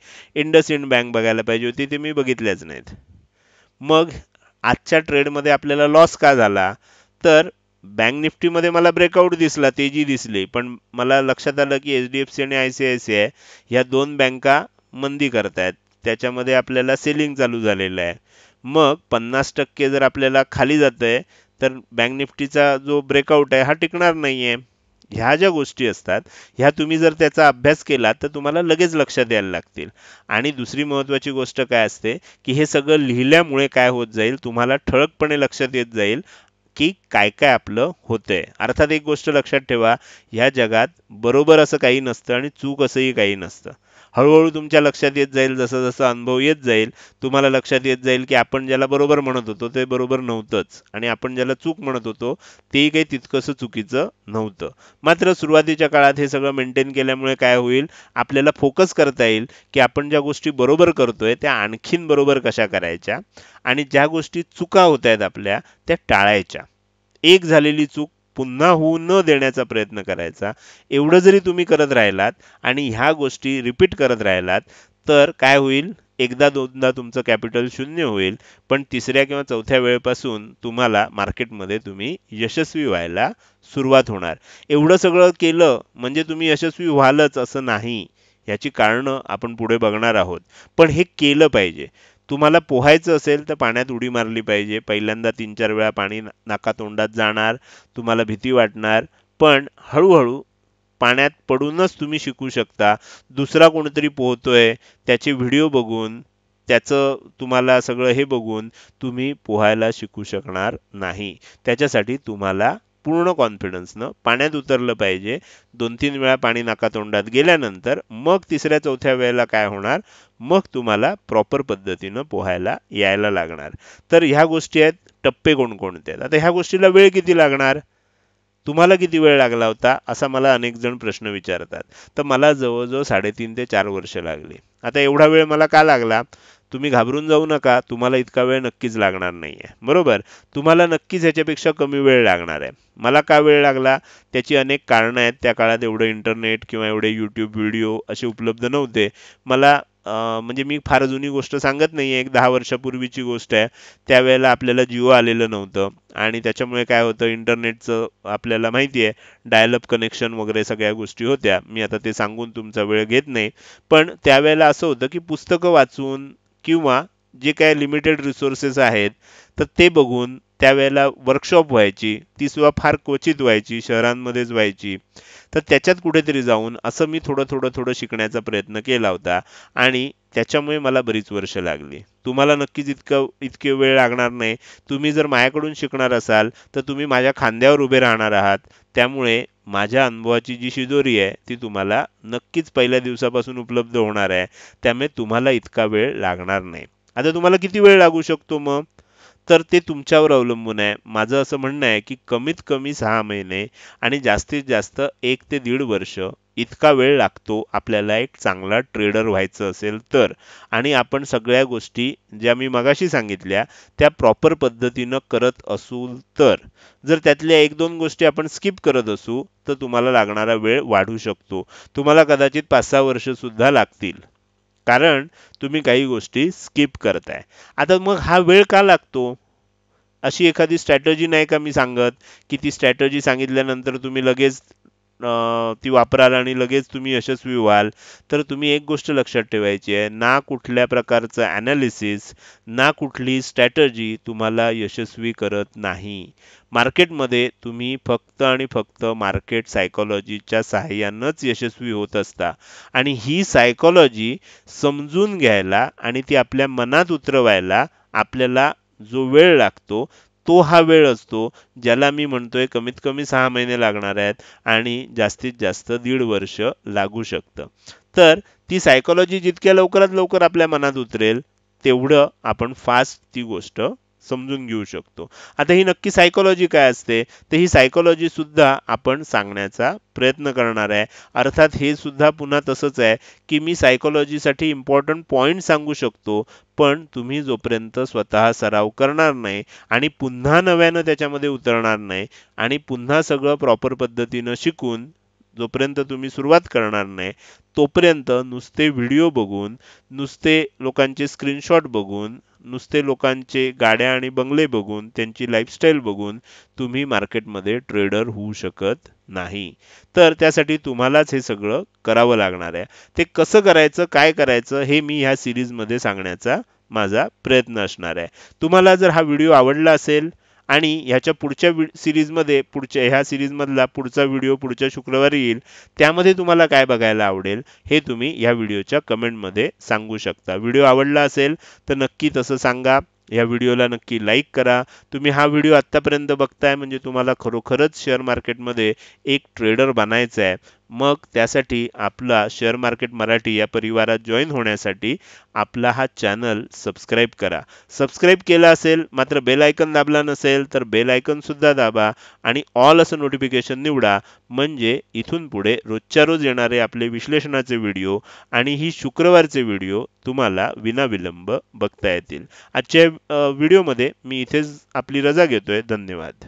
इंडसइंड बँक बघायला पाहिजे होती ते मी बघितल्याच नाहीत मग आजच्या ट्रेडमध्ये आपल्याला लॉस का झाला तर बँक निफ्टीमध्ये मला ब्रेकआउट दिसला तेजी दिसली पण मला लक्षात आलं की एच डी एफ सी आणि I C I C I ह्या दोन बँका मंदी करतायत त्याच्यामध्ये आपल्याला सेलिंग चालू झालेलं आहे मग पन्नास टक्के जर आपल्याला खाली जातं आहे तर बँक निफ्टीचा जो ब्रेकआउट आहे हा टिकणार नाही आहे ह्या ज्या गोष्टी असतात ह्या तुम्ही जर त्याचा अभ्यास केला तर तुम्हाला लगेच लक्षात द्यायला लागतील आणि दुसरी महत्त्वाची गोष्ट काय असते की हे सगळं लिहिल्यामुळे काय होत जाईल तुम्हाला ठळकपणे लक्षात येत जाईल की काय काय आपलं होतंय अर्थात एक गोष्ट लक्षात ठेवा ह्या जगात बरोबर असं काही नसतं आणि चूक असंही काही नसतं हळूहळू तुमच्या लक्षात येत जाईल जसं जसं अनुभव येत जाईल तुम्हाला लक्षात येत जाईल की आपण ज्याला बरोबर म्हणत होतो ते बरोबर नव्हतंच आणि आपण ज्याला चूक म्हणत होतो तेही काही तितकंसं चुकीचं नव्हतं मात्र सुरुवातीच्या काळात हे सगळं मेंटेन केल्यामुळे काय होईल आपल्याला फोकस करता येईल की आपण ज्या गोष्टी बरोबर करतोय त्या आणखीन बरोबर कशा करायच्या आणि ज्या गोष्टी चुका होत आहेत आपल्या त्या टाळायच्या एक झालेली चूक पुन्हा होऊ न देण्याचा प्रयत्न करायचा एवढं जरी तुम्ही करत राहिलात आणि ह्या गोष्टी रिपीट करत राहिलात तर काय होईल एकदा दोनदा तुमचं कॅपिटल शून्य होईल पण तिसऱ्या किंवा चौथ्या वेळेपासून तुम्हाला मार्केटमध्ये तुम्ही यशस्वी व्हायला सुरुवात होणार एवढं सगळं केलं म्हणजे तुम्ही यशस्वी व्हालच असं नाही याची कारणं आपण पुढे बघणार आहोत पण हे केलं पाहिजे तुम्हाला पोहायचं असेल तर पाण्यात उडी मारली पाहिजे पहिल्यांदा तीन चार वेळा पाणी नाका तोंडात जाणार तुम्हाला भीती वाटणार पण हळूहळू पाण्यात पडूनच तुम्ही शिकू शकता दुसरा कोणीतरी पोहतोय त्याचे व्हिडिओ बघून त्याचं तुम्हाला सगळं हे बघून तुम्ही पोहायला शिकू शकणार नाही त्याच्यासाठी तुम्हाला पूर्ण कॉन्फिडन्सनं पाण्यात उतरलं पाहिजे दोन तीन वेळा पाणी नाकातोंडात गेल्यानंतर मग तिसऱ्या चौथ्या वेळेला काय होणार मग तुम्हाला प्रॉपर पद्धतीनं पोहायला यायला लागणार तर ह्या गोष्टी आहेत टप्पे कोणकोणते आहेत आता ह्या गोष्टीला वेळ किती लागणार तुम्हाला किती वेळ लागला होता असा मला अनेक जण प्रश्न विचारतात तर मला जवळजवळ साडेतीन ते चार वर्ष लागली आता एवढा वेळ मला का लागला तुम्ही घाबरून जाऊ नका तुम्हाला इतका वेळ नक्कीच लागणार नाही आहे बरोबर तुम्हाला नक्कीच ह्याच्यापेक्षा कमी वेळ लागणार आहे मला का वेळ लागला त्याची अनेक कारणं आहेत त्या काळात एवढं इंटरनेट किंवा एवढे यूट्यूब व्हिडिओ असे उपलब्ध नव्हते मला म्हणजे मी फार जुनी गोष्ट सांगत नाही आहे एक दहा वर्षापूर्वीची गोष्ट आहे त्यावेळेला आपल्याला जिओ आलेलं नव्हतं आणि त्याच्यामुळे काय होतं इंटरनेटचं आपल्याला माहिती आहे डायलअप कनेक्शन वगैरे सगळ्या गोष्टी होत्या मी आता ते सांगून तुमचा वेळ घेत नाही पण त्यावेळेला असं होतं की पुस्तकं वाचून किंवा जे काय लिमिटेड रिसोर्सेस आहेत तर ते बघून त्यावेळेला वर्कशॉप व्हायची ती सुद्धा फार क्वचित व्हायची शहरांमध्येच व्हायची तर त्याच्यात कुठेतरी जाऊन असं मी थोडं थोडं थोडं शिकण्याचा प्रयत्न केला होता आणि त्याच्यामुळे मला बरीच वर्ष लागली तुम्हाला नक्कीच इतकं इतके वेळ लागणार नाही तुम्ही जर माझ्याकडून शिकणार असाल तर तुम्ही माझ्या खांद्यावर उभे राहणार आहात त्यामुळे माझ्या अनुभवाची जी शिदोरी आहे ती तुम्हाला नक्कीच पहिल्या दिवसापासून उपलब्ध होणार आहे त्यामुळे तुम्हाला इतका वेळ लागणार नाही आता तुम्हाला किती वेळ लागू शकतो मग तर ते तुमच्यावर अवलंबून आहे माझं असं म्हणणं आहे की कमीत कमी सहा महिने आणि जास्तीत जास्त एक ते दीड वर्ष इतका वेळ लागतो आपल्याला एक चांगला ट्रेडर व्हायचं असेल तर आणि आपण सगळ्या गोष्टी ज्या मी मगाशी सांगितल्या त्या प्रॉपर पद्धतीनं करत असू तर जर त्यातल्या एक दोन गोष्टी आपण स्किप करत असू तर तुम्हाला लागणारा वेळ वाढू शकतो तुम्हाला कदाचित पाच सहा वर्षसुद्धा लागतील कारण तुम्ही काही गोष्टी स्किप करताय आता मग हा वेळ का लागतो अशी एखादी स्ट्रॅटर्जी नाही का मी सांगत की ती स्ट्रॅटर्जी सांगितल्यानंतर तुम्ही लगेच ती वापराल आणि लगेच तुम्ही यशस्वी व्हाल तर तुम्ही एक गोष्ट लक्षात ठेवायची आहे ना कुठल्या प्रकारचं ॲनालिसिस ना कुठली स्ट्रॅटजी तुम्हाला यशस्वी करत नाही मार्केटमध्ये तुम्ही फक्त आणि फक्त मार्केट सायकोलॉजीच्या सहाय्यानंच यशस्वी होत असता आणि ही सायकोलॉजी समजून घ्यायला आणि ती आपल्या मनात उतरवायला आपल्याला जो वेळ लागतो तो हा वेळ असतो ज्याला मी म्हणतोय कमीत कमी सहा महिने लागणार आहेत आणि जास्तीत जास्त दीड वर्ष लागू शकतं तर ती सायकोलॉजी जितक्या लवकरात लवकर आपल्या मनात उतरेल तेवढं आपण फास्ट ती गोष्ट समजून घेऊ शकतो आता ही नक्की सायकोलॉजी काय असते तर ही सायकोलॉजी सुद्धा आपण सांगण्याचा प्रयत्न करणार आहे अर्थात हे सुद्धा पुन्हा तसंच आहे की मी सायकोलॉजीसाठी इम्पॉर्टंट पॉईंट सांगू शकतो पण तुम्ही जोपर्यंत स्वतः सराव करणार नाही आणि पुन्हा नव्यानं त्याच्यामध्ये उतरणार नाही आणि पुन्हा सगळं प्रॉपर पद्धतीनं शिकून जोपर्यंत तुम्ही सुरुवात करणार नाही तोपर्यंत नुसते व्हिडिओ बघून नुसते लोकांचे स्क्रीनशॉट बघून नुसते लोकांचे गाड्या आणि बंगले बघून त्यांची लाईफस्टाईल बघून तुम्ही मार्केटमध्ये ट्रेडर होऊ शकत नाही तर त्यासाठी तुम्हालाच हे सगळं करावं लागणार आहे ते कसं करायचं काय करायचं हे मी ह्या सिरीजमध्ये सांगण्याचा माझा प्रयत्न असणार आहे तुम्हाला जर हा व्हिडिओ आवडला असेल आणि ह्याच्या पुढच्या वि सिरीजमध्ये पुढच्या ह्या सिरीजमधला पुढचा व्हिडिओ पुढच्या शुक्रवारी येईल त्यामध्ये तुम्हाला काय बघायला आवडेल हे तुम्ही या व्हिडिओच्या कमेंटमध्ये सांगू शकता व्हिडिओ आवडला असेल तर नक्की तसं सांगा या व्हिडिओला नक्की लाईक करा तुम्ही हा व्हिडिओ आत्तापर्यंत बघताय म्हणजे तुम्हाला खरोखरच शेअर मार्केटमध्ये एक ट्रेडर बनायचा आहे मग त्यासाठी आपला शेअर मार्केट मराठी या परिवारात जॉईन होण्यासाठी आपला हा चॅनल सबस्क्राईब करा सबस्क्राईब केला असेल मात्र बेल आयकन दाबला नसेल तर बेल आयकनसुद्धा दाबा आणि ऑल असं नोटिफिकेशन निवडा म्हणजे इथून पुढे रोजच्या रोज येणारे आपले विश्लेषणाचे व्हिडिओ आणि ही शुक्रवारचे व्हिडिओ तुम्हाला विनाविलंब बघता येतील आजच्या व्हिडिओमध्ये मी इथेच आपली रजा घेतोय धन्यवाद